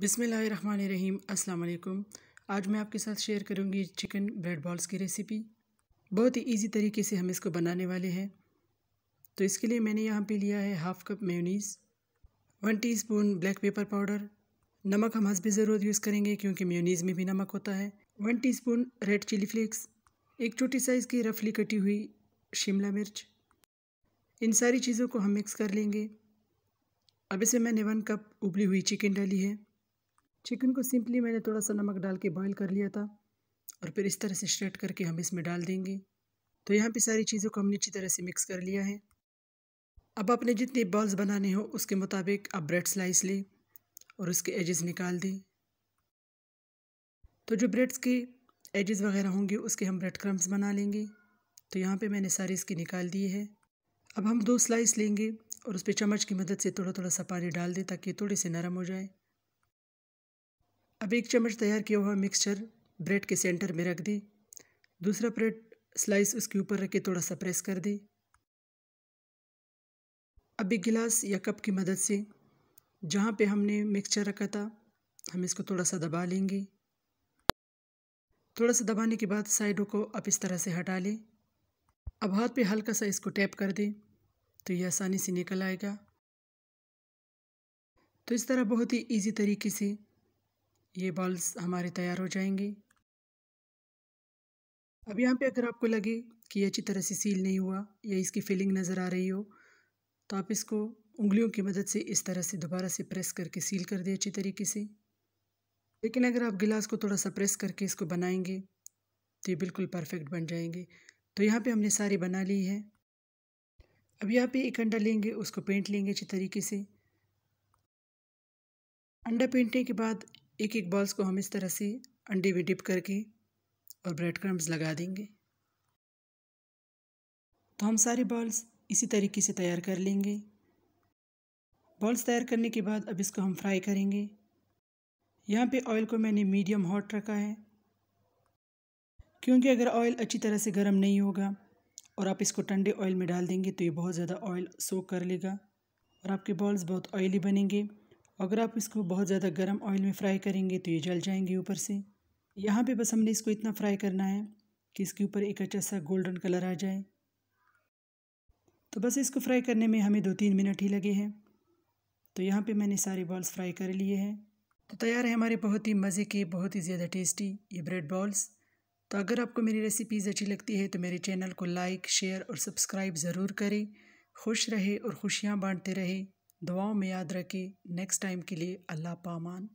बिसमीम् अस्सलाम आज मैं आपके साथ शेयर करूंगी चिकन ब्रेड बॉल्स की रेसिपी बहुत ही इजी तरीके से हम इसको बनाने वाले हैं तो इसके लिए मैंने यहाँ पे लिया है half cup mayonnaise one teaspoon black pepper powder नमक हम हंसबी ज़रूरत यूज़ करेंगे क्योंकि मेयोनीज़ में भी नमक होता है one spoon red chilli flakes एक छोटी साइज़ की रफली कटी हुई शिमला मिर्च इन सारी चीज़ों को हम मिक्स कर लेंगे अब इसे मैंने वन कप उबली हुई चिकन डाली है चिकन को सिंपली मैंने थोड़ा सा नमक डाल के बॉईल कर लिया था और फिर इस तरह से स्ट्रेट करके हम इसमें डाल देंगे तो यहाँ पे सारी चीज़ों को हमने अच्छी तरह से मिक्स कर लिया है अब आपने जितने बॉल्स बनाने हो उसके मुताबिक आप ब्रेड स्लाइस लें और उसके एजेस निकाल दें तो जो ब्रेड्स के एजेस वगैरह होंगे उसके हम ब्रेड क्रम्स बना लेंगे तो यहाँ पे मैंने सारे इसके निकाल दिए हैं अब हम दो स्लाइस लेंगे और उस पर चम्मच की मदद से थोड़ा थोड़ा सा पानी डाल दें ताकि थोड़े से नरम हो जाए अब एक चम्मच तैयार किया हुआ मिक्सचर ब्रेड के सेंटर में रख दें दूसरा ब्रेड स्लाइस उसके ऊपर रख के थोड़ा सा प्रेस कर दें अब एक गिलास या कप की मदद से जहाँ पे हमने मिक्सचर रखा था हम इसको थोड़ा सा दबा लेंगे थोड़ा सा दबाने के बाद साइडों को आप इस तरह से हटा लें अब हाथ पे हल्का सा इसको टैप कर दें तो ये आसानी से निकल आएगा तो इस तरह बहुत ही इजी तरीके से ये बॉल्स हमारे तैयार हो जाएंगे अब यहाँ पे अगर आपको लगे कि ये अच्छी तरह से सील नहीं हुआ या इसकी फीलिंग नज़र आ रही हो तो आप इसको उंगलियों की मदद से इस तरह से दोबारा से प्रेस करके सील कर दें अच्छी तरीके से लेकिन अगर आप गिलास को थोड़ा सा प्रेस करके इसको बनाएंगे तो ये बिल्कुल परफेक्ट बन जाएंगे तो यहाँ पे हमने सारी बना ली है अब यहाँ पे एक अंडा लेंगे उसको पेंट लेंगे अच्छी तरीके से अंडा पेंटने के बाद एक एक बॉल्स को हम इस तरह से अंडे में डिप करके और ब्रेड क्रम्स लगा देंगे तो हम सारे बॉल्स इसी तरीके से तैयार कर लेंगे बॉल्स तैयार करने के बाद अब इसको हम फ्राई करेंगे यहाँ पे ऑयल को मैंने मीडियम हॉट रखा है क्योंकि अगर ऑयल अच्छी तरह से गर्म नहीं होगा और आप इसको ठंडे ऑयल में डाल देंगे तो ये बहुत ज़्यादा ऑयल सोक कर लेगा और आपके बॉल्स बहुत ऑयली बनेंगे अगर आप इसको बहुत ज़्यादा गर्म ऑयल में फ्राई करेंगे तो ये जल जाएंगे ऊपर से यहाँ पे बस हमने इसको इतना फ्राई करना है कि इसके ऊपर एक अच्छा सा गोल्डन कलर आ जाए तो बस इसको फ्राई करने में हमें दो तीन मिनट ही लगे हैं तो यहाँ पे मैंने सारे बॉल्स फ्राई कर लिए हैं तो तैयार है हमारे बहुत ही मज़े के बहुत ही ज़्यादा टेस्टी ये ब्रेड बॉल्स तो अगर आपको मेरी रेसिपीज़ अच्छी लगती है तो मेरे चैनल को लाइक शेयर और सब्सक्राइब ज़रूर करें खुश रहे और खुशियाँ बांटते रहे दुआओं में याद रखें नेक्स्ट टाइम के लिए अल्लाह पामान